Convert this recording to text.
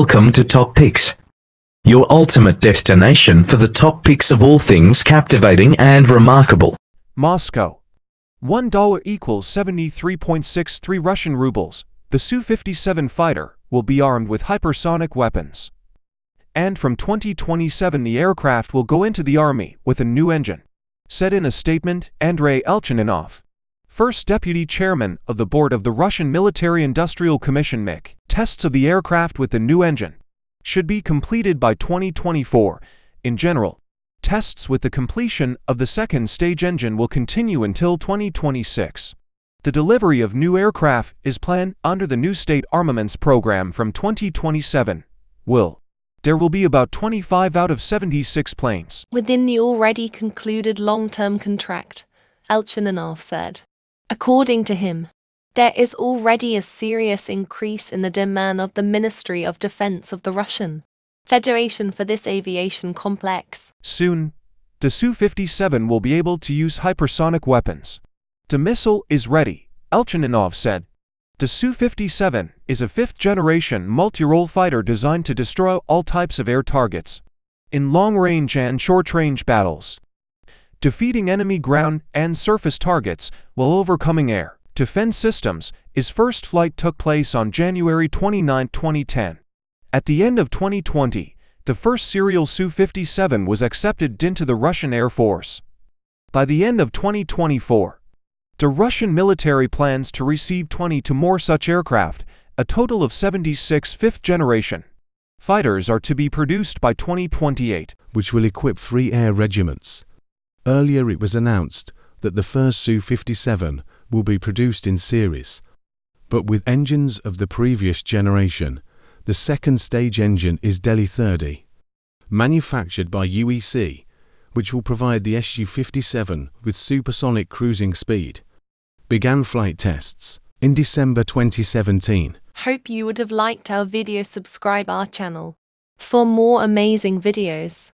Welcome to Top Picks. Your ultimate destination for the top picks of all things captivating and remarkable. Moscow. $1 equals 73.63 Russian rubles. The Su-57 fighter will be armed with hypersonic weapons. And from 2027 the aircraft will go into the army with a new engine. Said in a statement, Andrei Elchininov first deputy chairman of the board of the Russian Military Industrial Commission MIC, tests of the aircraft with the new engine should be completed by 2024. In general, tests with the completion of the second stage engine will continue until 2026. The delivery of new aircraft is planned under the new state armaments program from 2027. Will there will be about 25 out of 76 planes. Within the already concluded long-term contract, Elchininov said. According to him, there is already a serious increase in the demand of the Ministry of Defense of the Russian Federation for this aviation complex. Soon, the Su-57 will be able to use hypersonic weapons. The missile is ready, Elchininov said. The Su-57 is a fifth-generation multi-role fighter designed to destroy all types of air targets in long-range and short-range battles defeating enemy ground and surface targets while overcoming air defense systems, its first flight took place on January 29, 2010. At the end of 2020, the first serial Su-57 was accepted into the Russian Air Force. By the end of 2024, the Russian military plans to receive 20 to more such aircraft, a total of 76 fifth-generation fighters are to be produced by 2028, which will equip three air regiments, Earlier it was announced that the first Su-57 will be produced in series, but with engines of the previous generation, the second stage engine is Delhi 30, manufactured by UEC, which will provide the Su-57 with supersonic cruising speed, began flight tests in December 2017. Hope you would have liked our video subscribe our channel for more amazing videos.